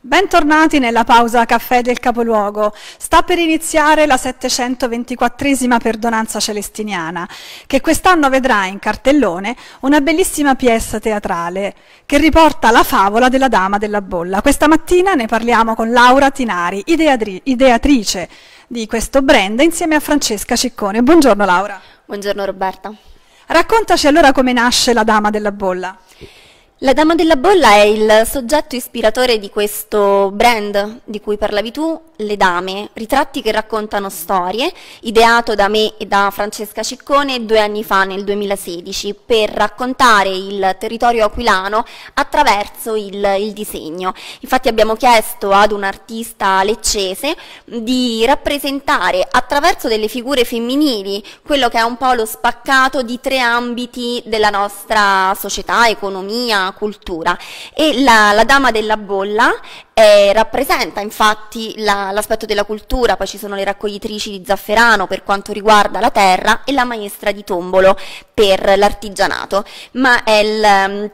Bentornati nella pausa caffè del capoluogo. Sta per iniziare la 724esima perdonanza celestiniana, che quest'anno vedrà in cartellone una bellissima pièce teatrale che riporta la favola della Dama della Bolla. Questa mattina ne parliamo con Laura Tinari, ideatrice di questo brand, insieme a Francesca Ciccone. Buongiorno Laura. Buongiorno Roberta. Raccontaci allora come nasce la Dama della Bolla. La Dama della Bolla è il soggetto ispiratore di questo brand di cui parlavi tu, Le Dame, ritratti che raccontano storie, ideato da me e da Francesca Ciccone due anni fa, nel 2016, per raccontare il territorio aquilano attraverso il, il disegno. Infatti abbiamo chiesto ad un artista leccese di rappresentare attraverso delle figure femminili quello che è un po' lo spaccato di tre ambiti della nostra società, economia, cultura e la, la dama della bolla eh, rappresenta infatti l'aspetto della cultura, poi ci sono le raccoglitrici di zafferano per quanto riguarda la terra e la maestra di tombolo per l'artigianato, ma è il ehm,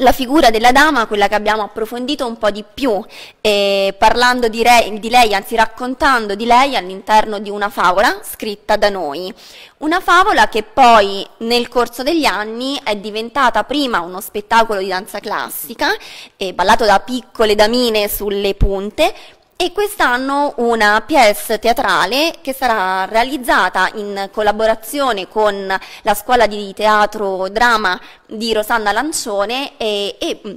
la figura della dama, quella che abbiamo approfondito un po' di più, eh, parlando di, re, di, lei, anzi raccontando di lei all'interno di una favola scritta da noi. Una favola che poi nel corso degli anni è diventata prima uno spettacolo di danza classica, eh, ballato da piccole damine sulle punte, e quest'anno una pièce teatrale che sarà realizzata in collaborazione con la scuola di teatro drama di Rosanna Lancione e, e mm,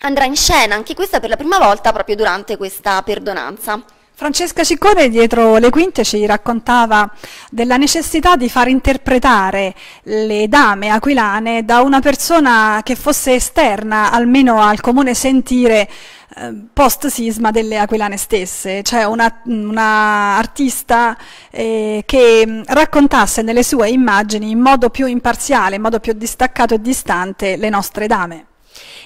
andrà in scena anche questa per la prima volta proprio durante questa perdonanza. Francesca Ciccone dietro le quinte ci raccontava della necessità di far interpretare le dame aquilane da una persona che fosse esterna almeno al comune sentire eh, post sisma delle aquilane stesse, cioè una, una artista eh, che mm, raccontasse nelle sue immagini in modo più imparziale, in modo più distaccato e distante le nostre dame.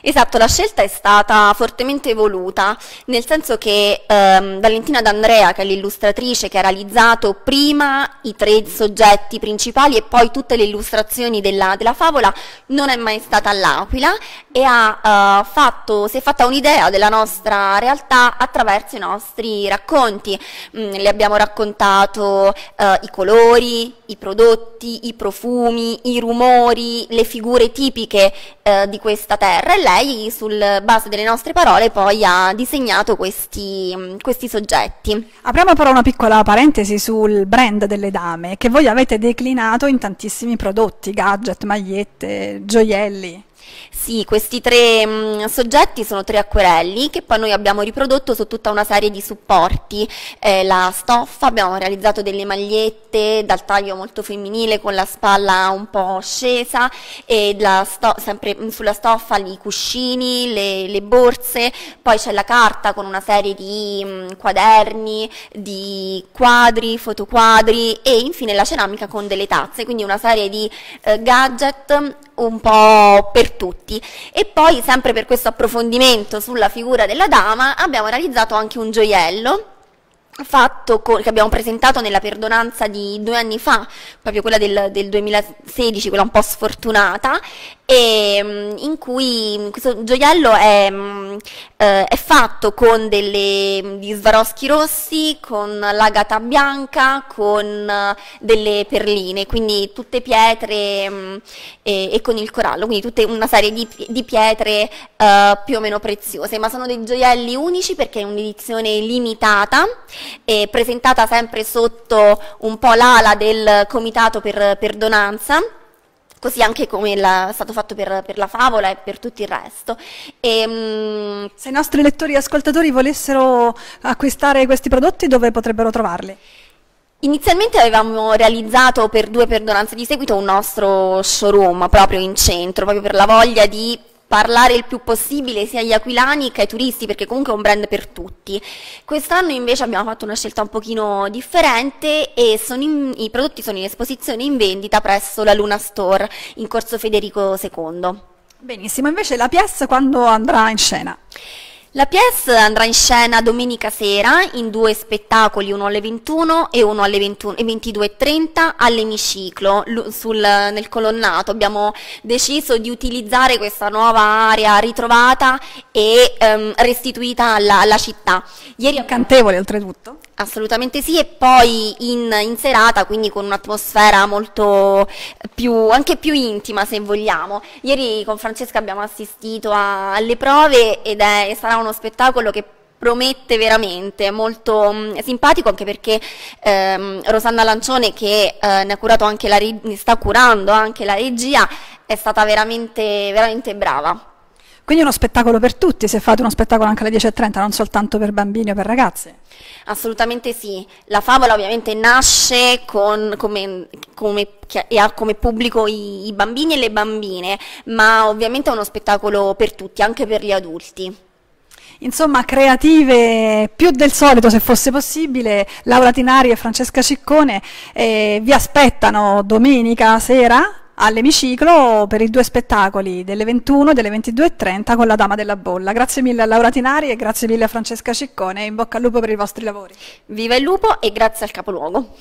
Esatto, la scelta è stata fortemente voluta, nel senso che ehm, Valentina D'Andrea, che è l'illustratrice che ha realizzato prima i tre soggetti principali e poi tutte le illustrazioni della, della favola, non è mai stata all'Aquila e ha, eh, fatto, si è fatta un'idea della nostra realtà attraverso i nostri racconti. Mm, le abbiamo raccontato eh, i colori, i prodotti, i profumi, i rumori, le figure tipiche eh, di questa terra e lei lei, sulla base delle nostre parole, poi ha disegnato questi, mm, questi soggetti. Apriamo però una piccola parentesi sul brand delle dame, che voi avete declinato in tantissimi prodotti, gadget, magliette, gioielli. Sì, questi tre mh, mm, soggetti sono tre acquerelli che poi noi abbiamo riprodotto su tutta una serie di supporti, eh, la stoffa, abbiamo realizzato delle magliette dal taglio molto femminile con la spalla un po' scesa e sto sempre mh, mm, sulla stoffa i cuscini, le, le borse, poi c'è la carta con una serie di mh, mm, quaderni, di quadri, fotoquadri e infine la ceramica con delle tazze, quindi una serie di eh, gadget un po' perfetti per tutti. E poi, sempre per questo approfondimento sulla figura della dama, abbiamo realizzato anche un gioiello fatto con, che abbiamo presentato nella perdonanza di due anni fa, proprio quella del, del 2016, quella un po' sfortunata, e, ehm, in cui questo gioiello è, mm, eh, è fatto con degli mm, svaroschi rossi, con l'agata bianca, con eh, delle perline, quindi tutte pietre mm, e, e, con il corallo, quindi tutta una serie di, di pietre eh, più o meno preziose, ma sono dei gioielli unici perché è un'edizione limitata eh, presentata sempre sotto un po' l'ala del Comitato per, per Donanza così anche come è stato fatto per, per, la favola e per tutto il resto. E, ehm, Se i nostri lettori e ascoltatori volessero acquistare questi prodotti, dove potrebbero trovarli? Inizialmente avevamo realizzato per due perdonanze di seguito un nostro showroom proprio in centro, proprio per la voglia di parlare il più possibile sia agli aquilani che ai turisti perché comunque è un brand per tutti. Quest'anno invece abbiamo fatto una scelta un pochino differente e in, i prodotti sono in esposizione e in vendita presso la Luna Store in corso Federico II. Benissimo, invece la pièce quando andrà in scena? La pièce andrà in scena domenica sera in due spettacoli, uno alle 21 e uno alle 22.30 all'emiciclo sul, nel colonnato. Abbiamo deciso di utilizzare questa nuova area ritrovata e um, restituita alla, alla città. Ieri incantevole oltretutto. Assolutamente sì, e poi in, in serata, quindi con un'atmosfera molto più, anche più intima se vogliamo. Ieri con Francesca abbiamo assistito a, alle prove ed è, sarà uno spettacolo che promette veramente, è molto mh, mm, simpatico anche perché ehm, Rosanna Lancione che eh, ne ha curato anche la, sta curando anche la regia è stata veramente, veramente brava. Quindi è uno spettacolo per tutti, se fate uno spettacolo anche alle 10.30, non soltanto per bambini o per ragazze. Assolutamente sì, la favola ovviamente nasce con, come, come, e ha come pubblico i, i bambini e le bambine, ma ovviamente è uno spettacolo per tutti, anche per gli adulti insomma creative più del solito se fosse possibile, Laura Tinari e Francesca Ciccone eh, vi aspettano domenica sera all'emiciclo per i due spettacoli delle 21 e delle 22.30 con la Dama della Bolla. Grazie mille a Laura Tinari e grazie mille a Francesca Ciccone in bocca al lupo per i vostri lavori. Viva il lupo e grazie al capoluogo.